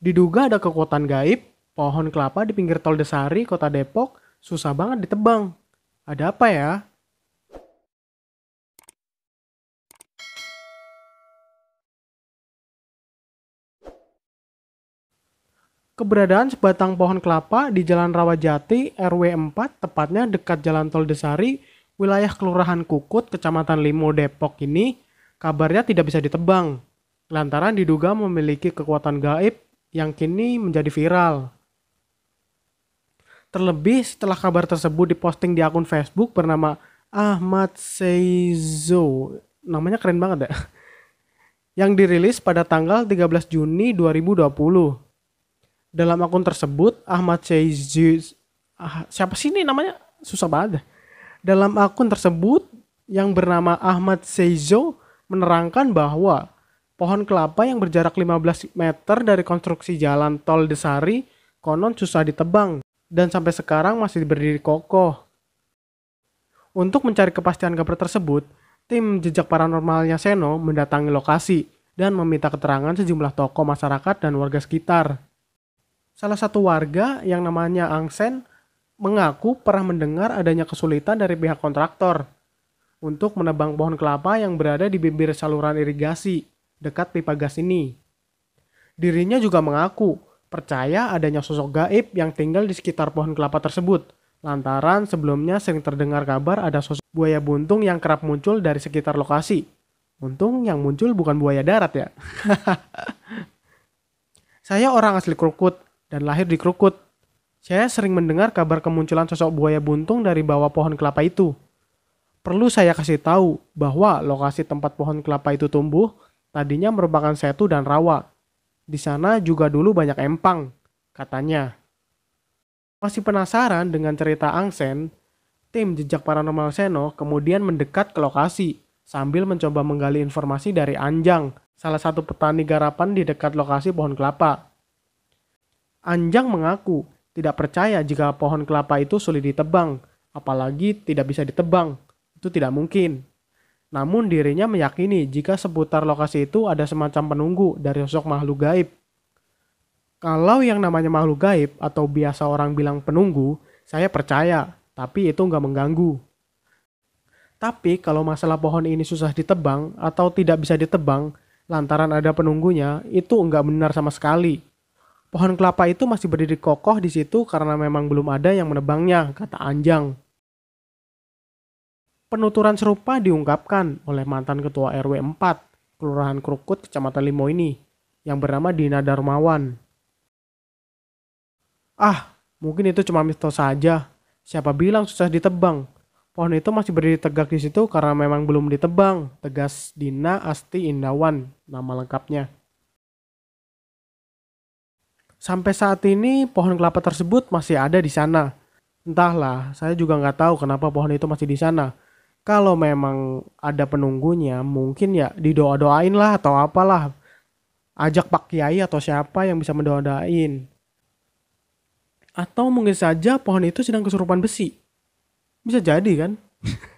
Diduga ada kekuatan gaib, pohon kelapa di pinggir tol Desari, kota Depok, susah banget ditebang. Ada apa ya? Keberadaan sebatang pohon kelapa di Jalan Rawajati, RW 4, tepatnya dekat Jalan Tol Desari, wilayah Kelurahan Kukut, Kecamatan Limo, Depok ini, kabarnya tidak bisa ditebang. Lantaran diduga memiliki kekuatan gaib yang kini menjadi viral. Terlebih setelah kabar tersebut diposting di akun Facebook bernama Ahmad Seizo. Namanya keren banget ya. Yang dirilis pada tanggal 13 Juni 2020. Dalam akun tersebut, Ahmad Seizo... Ah, siapa sih ini namanya? Susah banget. Dalam akun tersebut yang bernama Ahmad Seizo menerangkan bahwa pohon kelapa yang berjarak 15 meter dari konstruksi jalan tol Desari konon susah ditebang dan sampai sekarang masih berdiri kokoh. Untuk mencari kepastian kabar tersebut, tim jejak paranormalnya Seno mendatangi lokasi dan meminta keterangan sejumlah tokoh masyarakat dan warga sekitar. Salah satu warga yang namanya Angsen mengaku pernah mendengar adanya kesulitan dari pihak kontraktor untuk menebang pohon kelapa yang berada di bibir saluran irigasi dekat pipa gas ini. Dirinya juga mengaku percaya adanya sosok gaib yang tinggal di sekitar pohon kelapa tersebut. Lantaran sebelumnya sering terdengar kabar ada sosok buaya buntung yang kerap muncul dari sekitar lokasi. Untung yang muncul bukan buaya darat ya. Saya orang asli Krukut dan lahir di Krukut. Saya sering mendengar kabar kemunculan sosok buaya buntung dari bawah pohon kelapa itu. Perlu saya kasih tahu bahwa lokasi tempat pohon kelapa itu tumbuh tadinya merupakan setu dan rawa. Di sana juga dulu banyak empang, katanya. Masih penasaran dengan cerita Ang Sen, tim jejak paranormal Seno kemudian mendekat ke lokasi sambil mencoba menggali informasi dari Anjang, salah satu petani garapan di dekat lokasi pohon kelapa. Anjang mengaku tidak percaya jika pohon kelapa itu sulit ditebang, apalagi tidak bisa ditebang. Itu tidak mungkin. Namun dirinya meyakini jika seputar lokasi itu ada semacam penunggu dari sosok makhluk gaib. Kalau yang namanya makhluk gaib atau biasa orang bilang penunggu, saya percaya, tapi itu nggak mengganggu. Tapi kalau masalah pohon ini susah ditebang atau tidak bisa ditebang, lantaran ada penunggunya, itu nggak benar sama sekali. Pohon kelapa itu masih berdiri kokoh di situ karena memang belum ada yang menebangnya, kata Anjang. Penuturan serupa diungkapkan oleh mantan ketua RW 4, Kelurahan Krukut, Kecamatan Limo ini, yang bernama Dina Darmawan. Ah, mungkin itu cuma mitos saja. Siapa bilang susah ditebang? Pohon itu masih berdiri tegak di situ karena memang belum ditebang, tegas Dina Asti Indawan, nama lengkapnya. Sampai saat ini pohon kelapa tersebut masih ada di sana. Entahlah, saya juga nggak tahu kenapa pohon itu masih di sana kalau memang ada penunggunya mungkin ya didoa-doain lah atau apalah ajak Pak Kiai atau siapa yang bisa mendoa atau mungkin saja pohon itu sedang kesurupan besi bisa jadi kan